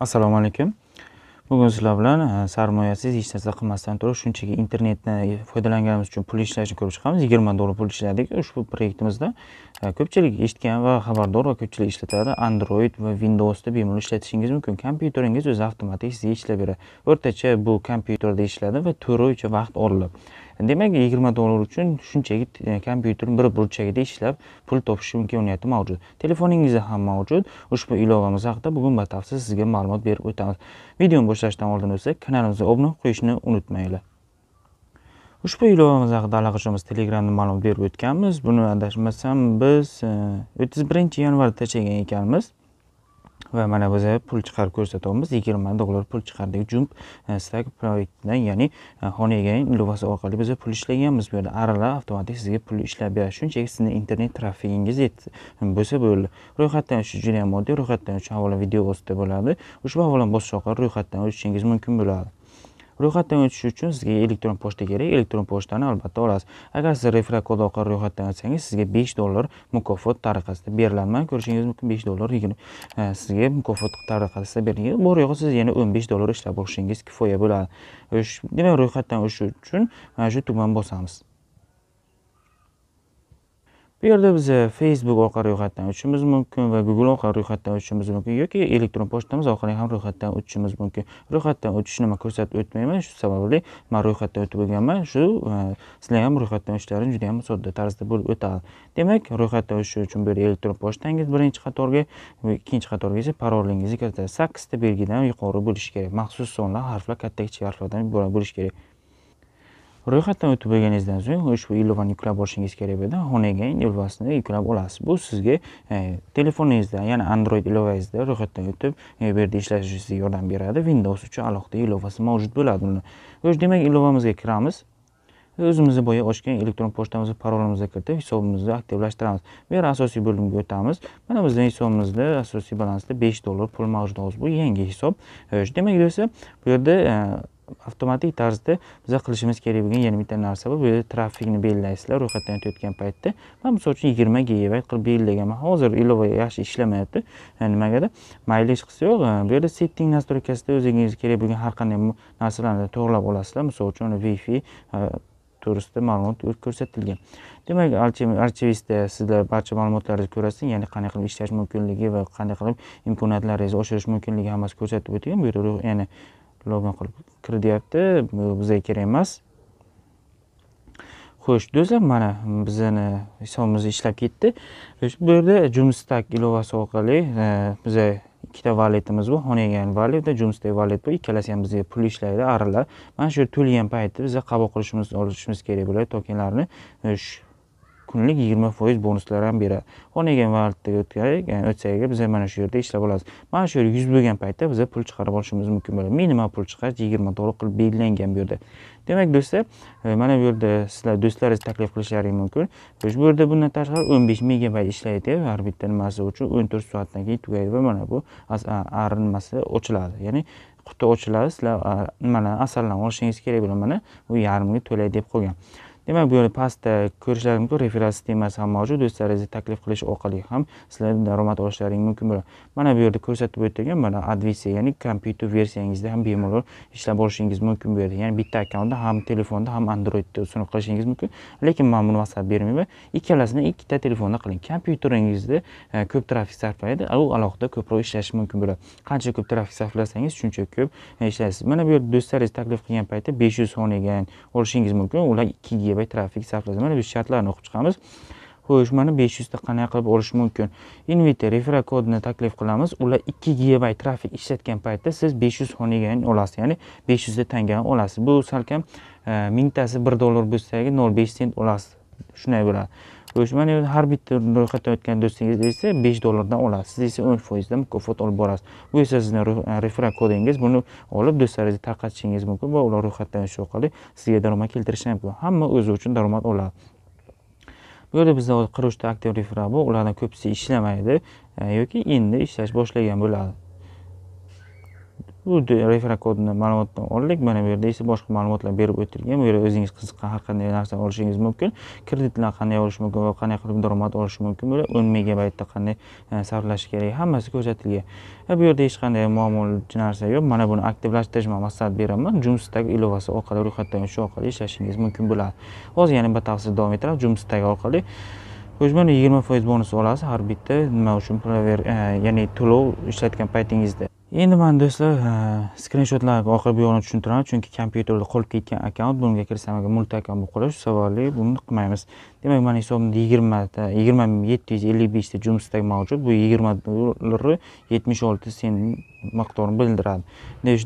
assalomu alaykum bugun sizlar bilan e, sarmoyasiz hech narsa qilmasdan turib shunchaki internetdan foydalanganimiz uchun pul ishlashni ko'rib chiqamiz yigirma dollar pul ishladik ushbu proyektimizda e, ko'pchilik eshitgan va xabardor va ko'pchilik ishlatadi android va windowsda bemalol ishlatishingiz mumkin kompyuteringiz o'zi avtomatik sizga ishlab beradi o'rtacha bu kompyuterda ishlaydi va to'rt oycha vaqt oladi demak yigirma dollar uchun shunchaki e, kompyuterni bir burchagida ishlab pul topish imkoniyati mavjud telefoningizda ham mavjud ushbu ilovamiz haqida bugun batafsil sizga ma'lumot berib o'tamiz videoni boshlashdan oldin o'tsa kanalimizga obuna qilib qo'yishni unutmanglar ushbu ilovamiz haqida allaqachonmiz telegramda ma'lumot berib o'tganmiz buni adashmasam biz e, o'ttiz birinchi yanvarda tashlagan ekanmiz va mana biz e, pul chiqarib ko'rsatyapmiz yigirma dollar pul chiqardik jump e, stack proyektdan ya'ni e, xona eganing ilovasi orqali biz pul ishlaganmiz bu yerda arala avtomatik sizga pul ishlab beradi shunchaki sizni internet trafigingiz bo'lsa bo'ldi ro'yxatdan o'tish juda ham oddiy ro'yxatdan o'tish avvalo video ostida bo'ladi ushbu havolani bosish orqali ro'yxatdan o'tishingiz mumkin bo'ladi Ro'yxatdan o'tish uchun sizga elektron pochta kerak. Elektron pochtani albatta olasiz. Agar siz referral kod orqali ro'yxatdan o'tsangiz, sizga 5 dollar mukofot tariqasida beriladi. Ko'rishingiz mumkin 5 dollar e, sizga mukofot tariqasida berilgan. Bor yo'g'i siz yana 15 dollar ishlab borishingiz kifoya bo'ladi. Demak, ro'yxatdan o'tish uchun mana shu tugmani bosamiz. bu yerda biz facebook orqali ro'yxatdan o'tishimiz mumkin va google orqali ro'yxatdan o'tishimiz mumkin yoki elektron pochtamiz orqali ham ro'yxatdan o'tishimiz mumkin ro'yxatdan o'tishni man ko'rsatib o'tmayman shu sababli man ro'yxatdan o'tib bo'lganman shu e, sizlar ham ro'yxatdan o'tishlaring juda ham sodda tarzda bo'lib o'tadi demak ro'yxatdan o'tish uchun bu yerda elektron pochtangiz birinchi qatorga ikkinchi qatorga esa parolingizni kiritasiz sakkizta belgidan yuqori bo'lishi kerak maxsus sonlar harflar katta kichik harflardan iborat bo'lishi kerak ro'yxatdan o'tib bo'lganingizdan so'ng ushbu ilovani yuklab olishingiz kerak bo'ladi xonaga ilovasini yuklab olasiz bu sizga e, telefoningizda ya'ni android ilovangizda ro'yxatdan o'tib e, bu yerda ishlashingizga yordam beradi windows uchun alohida ilovasi mavjud bo'ladi uni demak ilovamizga kiramiz o'zimizni boya ochgan elektron pochtamizni parolimizni kiritib hisobimizni aktivlashtiramiz bu yer asosiy bo'limga o'tamiz mana bizni hisobimizda asosiy balansda besh dollar pul mavjud hozir bu yangi hisob demak bu yerda e, avtomatik tarzda biza qilishimiz kerak bo'lgan yana bitta narsa bor bu yerda trafikni belgilaysizlar ro'yxatdan o'tayotgan paytda man misol uchun yigirma gigabayt qilib belgilaganman hozir ilova yaxshi ishlamayapti nimagada mayli hech qisi yo'q bu yerda setting nastroykasida o'zingizga kerak bo'lgan har qanday narsalarni to'g'irlab olasizlar misol uchun wi fi e, to'g'risida ma'lumot ko'rsatilgan demak archivistda sizlar barcha ma'lumotlaringizni ko'rasiz ya'ni qanday qilib ishlash mumkinligi va qanday qilib imkoniyatlaringizni oshirish mumkinligi hammasi ko'rsatib o'tilgan bu yerda ya'ni ilovma qilib kir deyapti bu bizga kerak emas xo'sh do'stlar mana bizani hisobimiz ishlab ketdi bu yerda jumstak ilovasi orqali e, biza ikkita valetimiz bor honegan valet va jumstak valet bor ikkalasi ham bizga pul ishlaydi arilar mana shu to'lgan paytda biza qabul qilishimiz olishimiz kerak bo'ladi tokenlarni kunlik yigirma foiz bonuslar ham beradi xonaga martda o'tgandik o'tsak biz mana shu yerda ishlab olamiz mana shu yer yuz bo'lgan paytda biz pul chiqarib olishimiz mumkin bo'ladi minimal pul chiqarish yigirma dollar qilib belgilangan bu yerda demak do'stlar e, mana bu yerda sizlar do'stlaringiz taklif qilishlaring mumkin bu yerda bundan tashqari o'n besh megabayt ishlaydi har bitta nimasi uchun o'n to'rt soatdan keyin tugaydi va mana bu ari nimasi ochiladi ya'ni quti ochiladi sizlar nimalarni asarlarni olishingiz kerak bo'ladi mana u yarmiga to'lay deb qo'ygan demak bu yerda pastda ko'rishlari mumkin referral sistemasi ham mavjud do'stlaringizni taklif qilish orqali ham sizlar daromad olishlaring mumkin bo'ladi mana bu yerda ko'rsatib o'tilgan mana advisiya ya'ni kompyuter versiyangizda ham bemalol ishlab olishingiz mumkin bu yerda ya'ni bitta akkauntda ham telefonda ham androidda sunib qilishingiz mumkin lekin man buni maslahat bermayman ikkalasini ikkita telefonda qiling kompyuteringizda e, ko'p trafik sarflaydi u alohida ko'proq ishlashi mumkin bo'ladi qancha ko'p trafik sarflasangiz shuncha ko'p e, ishlaysiz mana bu yerda do'stlaringiz taklif qilgan paytda besh yuz soniyaga olishingiz mumkin ular ikki gb yo'lbardorboy trafik sarflasa mana bu shartlarni o'qib chiqamiz xo'sh mana besh yuzta qanday qilib olish mumkin invite refera kodini taklif qilamiz ular ikki gigabayt trafik ishlatgan paytda siz besh yuz xonigani olasiz ya'ni besh yuzta tangani olasiz bu salkam e, mingtasi bir dollar bo'lsagi nol besh sent olasiz shunday bo'ladi mana yerda har bitta ro'yxatdan o'tgan do'stingizda esa besh dollardan olasiz siz esa o'n foizdan mukofot olib borasiz bu esa sizni e, referral kodingiz buni olib do'stlaringizga tarqatishingiz mumkin va ular ro'yxatdan o'tish orqali sizga daromad keltirishi mumkin hamma o'zi uchun daromad oladi bu yerda bizda qirq uchta aktiv referral bor ulardan ko'pchisi ishlamaydi e, yoki endi ishlash boshlagan bo'ladi bu refera kodini ma'lumotdan oldik mana bu yerda esa boshqa ma'lumotlar berib o'tilgan bu yerda o'zingiz qiziqqan har qanday narsani olishingiz mumkin kreditlar qanday olish mumkin va qanday qilib daromad olish mumkin bu o'n megabaytda qanday e, sarflash kerak hammasi ko'rsatilgan e, bu yerda hech qanday muammo narsa yo'q mana buni aktivlashtirish maslahat beraman jumsdagi ilovasi orqali ro'yxatdan o'tish orqali ishlashingiz mumkin bo'ladi hozir yana batafsil davom ettiramiz jumstak orqali yigirma foiz bonus olasiz har bitta nima uchun e, ya'ni to'lov ishlatgan paytingizda endi mana do'stlar skrinshotlar oxirgi yo'lini tushuntiraman chunki kompyuterda qolib ketgan akkaunt bunga kirsam agar multi akkaunt bo'lib qolish shu sababli buni qilmaymiz demak mening hisobimda yigirmata yigirma ming yetti yuz ellik beshta jumstak mavjud bu yigirma dollarni yetmish olti sent miqdorini bildiradi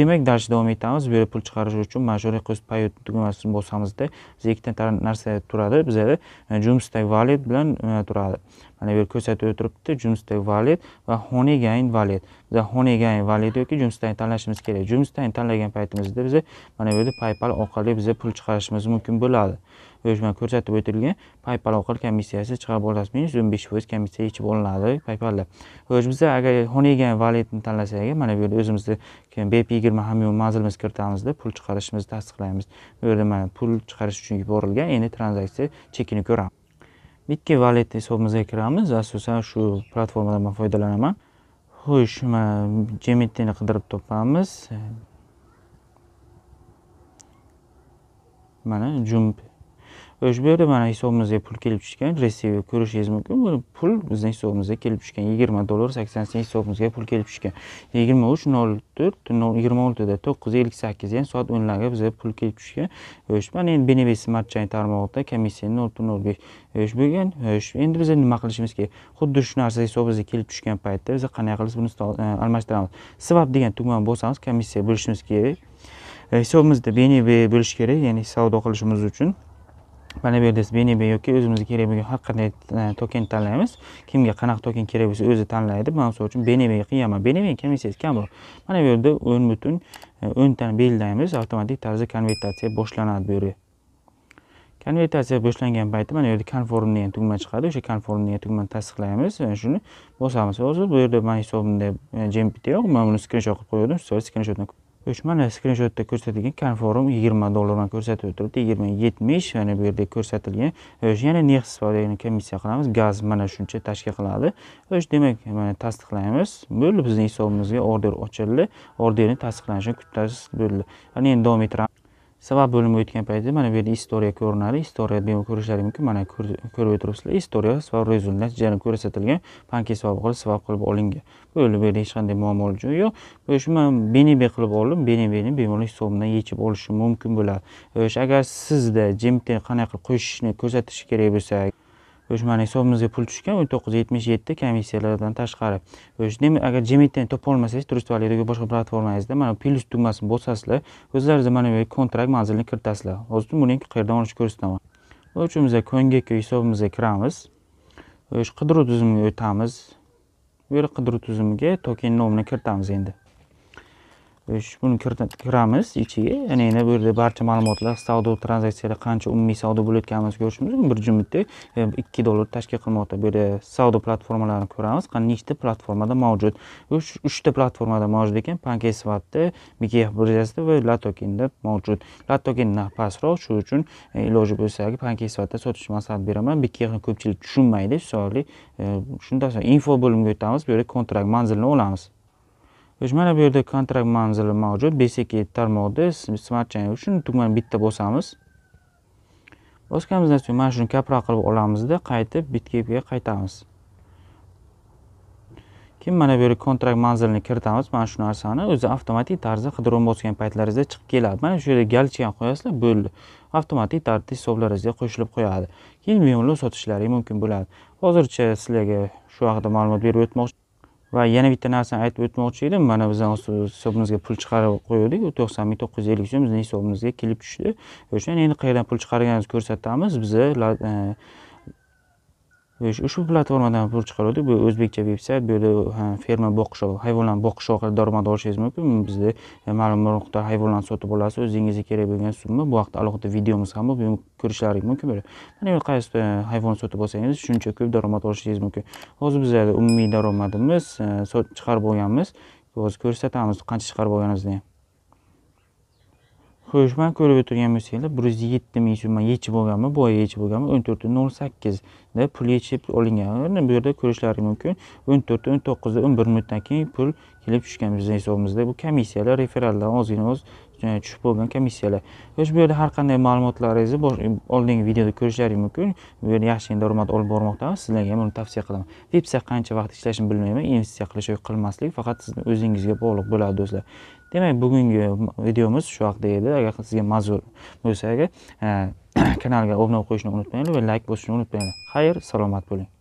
demak дальше davom etamiz bu yerda pul chiqarish uchun mana shu request tugmasini bosamizda bizda ikkita narsa turadi bizada e, jumstak valid bilan e, turadi mana bu yerda ko'rsatib o'tiribdi jumstay valyut va xonegain valyut biza xonegain valyut yoki jumstay tanlashimiz kerak jumstay tanlagan paytimizda biza mana bu yerda paypal orqali biza pul chiqarishimiz mumkin bo'ladi mana ko'rsatib o'tilgan paypal orqali komissiyasi chiqarib olasiz minus o'n besh foiz komissiya yechib olinadi paypalda biza agar xonegain valyutni tanlasak mana bu yerda o'zimizni bep yigirma hamyon manzilimizni kiritamizda pul chiqarishimizni tasdiqlaymiz bu yerda mana pul chiqarish uchun yuborilgan endi tranzaksiya chekini ko'ramiz bitta valet hisobimizga kiramiz asosan shu platformadan man foydalanaman xo'sh mana qidirib topamiz mana jump bu yerda mana hisobimizga pul kelib tushgan resiva ko'rishingiz mumkin bu pul bizni hisobimizga kelib tushgan yigirma dollar sakson sent hisobimizga pul kelib tushgan yigirma uch nol to'rt yigirma oltida to'qqiz ellik sakkiz ya'ni soat o'nlarga bizga pul kelib tushgan mana endi benebes smartchain tarmog'ida komissiya nol butun nol besh bo'lgan endi biz nima qilishimiz kerak xuddi shu narsa hisobimizga kelib tushgan paytda biz qanday qilib buni almashtiramiz svap degan tugmani bosamiz komissiya bo'lishimiz kerak hisobimizda bene bo'lishi kerak ya'ni savdo qilishimiz uchun mana bu yerda esa bnb yoki o'zimizga kerak bo'lgan har qanday e, token tanlaymiz kimga qanaqa token kerak bo'lsa o'zi tanlaydi man misol uchun bnbga qilganman bnb komissiyasi kamroq mana bu yerda o'n butun e, o'ntani belgilaymiz avtomatik tarzda konvertatsiya boshlanadi bu yerga konvertatsiya boshlangan paytda mana bu yerda konform degan tugma chiqadi o'sha konform degan tugmani tasdiqlaymiz mana e, shuni bosamiz hozir bu yerda mani hisobimda gmt yo'q man buni skrinshot qilib qo'ydim. Siz skrinshotni Ko'ch mana e, skrinshotda ko'rsatilgan Conform 20 dollardan ko'rsatib o'tiribdi. 20 70 ya'ni bu yerda ko'rsatilgan. O'sh yana Nex hisobidan komissiya qilamiz. Gaz mana shuncha tashkil qiladi. Xo'sh, demak, mana tasdiqlaymiz. Bo'ldi bizning hisobimizga order ochildi. Orderning tasdiqlanishini kutasiz. Bo'ldi. Ana endi davom ettiramiz. sabab bo'limi o'tgan paytda mana bu yerda istoriya ko'rinadi istoriya bemalol ko'rishlari mumkin mana ko'rib o'tiribsizlar istoriya va rezul jarayon ko'rsatilgan panki hisob qilib sabab qilib olingan bu yerda bu yerda hech qanday muammo yo'q bu shu man benebe qilib oldim benebeni bemalol hisobimdan yechib olishim mumkin bo'ladi o'sha agar sizda qanday qilib qo'shishni ko'rsatish kerak bo'lsa mana hisobimizga pul tushgan o'n to'qqiz yetmish yetti komissiyalardan tashqari o'sha demak agar jemiddan topolmasangiz turist yoki boshqa platformangizda mana plyus tugmasini bosasizlar o'zlaringizni mana bu kontrakt manzilini kiritasizlar hozir buning qayerdan olishni ko'rsataman o'chimizga ko'ngeki hisobimizga kiramiz o'sha qidiruv tizimiga o'tamiz bu yer qidiruv tizimiga token nomini kiritamiz endi buni kiramiz ichiga ya'ni bu yerda barcha ma'lumotlar savdo tranzaksiyada qancha umumiy savdo bo'layotganimizni ko'rishimiz mumkin bir jumlikda e, ikki dollar tashkil qilmoqda bu yerda savdo platformalarini ko'ramiz nechta platformada mavjud uchta platformada mavjud ekan pankey sifatida bkf birjasida va latokinda mavjud latokin narx pastroq shu uchun e, iloji bo'lsa pankey sifatida sotish maslahat beraman bkfni ko'pchilik tushunmaydi shu sababli e, shundan info bo'limiga o'tamiz bu yerda kontrakt manzilini olamiz o'sha mana bu yerda kontrakt manzili mavjud beseki tarmoqda smart chain uchun tugmani bitta bosamiz bosganimizdan so'ng mana shuni kaproq qilib olamizda qaytib BitKeep'ga qaytamiz keyin mana bu yerga kontrakt manzilini kiritamiz mana shu narsani o'zi avtomatik tarzda qidiruv bosgan paytlaringizda chiqib keladi mana shu yerda galchikani qo'yasizlar bo'ldi avtomatik tarzda hisoblaringizga qo'shilib qo'yadi keyin bemalol sotishlaringiz mumkin bo'ladi hozircha sizlarga shu haqida ma'lumot berib o'tmoqchi va yana bitta narsani aytib o'tmoqchi edim mana bizani hisobimizga pul chiqarib qo'yuvdik u to'qson ming to'qqiz yuz ellik so'm bizni hisobimizga kelib tushdi o'sha endi qayerdan pul chiqarganimizni ko'rsatamiz biza ushbu platformadan pul chiqariladi bu o'zbekcha veb sayt bu yerda ferma boqish hayvonlarni boqish orqali daromad olishingiz mumkin bizda e, ma'lum bir miqdor hayvonlarni sotib olasiz o'zingizga kerak bo'lgan summa bu haqida alohida videomiz ham bor ko'rishlaringiz mumkin mana bu qaysi e, hayvon sotib olsangiz shuncha ko'p daromad olishingiz mumkin hozir bizlarda umumiy daromadimiz e, chiqarib olganmiz hozir ko'rsatamiz qancha chiqarib olganimizni ham xo'sh mana ko'rib o'tirgan bo'lsanglar bir yuz yetti ming so'm yechib olganman boya yechib olganman o'n to'rt nol sakkizda pul yechib olingan bu yerda ko'rishlari mumkin o'n to'rt o'n to'qqizda o'n bir minutdan keyin pul kelib tushgan bizni hisobimizda bu komissiyalar referallar ozgina oz tushib bo'lgan komissiyalar yosh bu yerda har qanday ma'lumotlaringizni oldingi videoda ko'rishlaringiz mumkin bu yerda yaxshi daromad olib bormoqdamiz sizlarga ham uni tavsiya qilaman vebsayt qancha vaqt ishlashini bilmayman investitsiya qilish yoki qilmaslik faqat sizni o'zingizga bog'liq bo'ladi do'stlar demak bugungi videomiz shu haqida edi agar sizga mazur bo'lsa agar kanalga obuna qo'yishni unutmanglar va layk bosishni unutmanglar xayr salomat bo'ling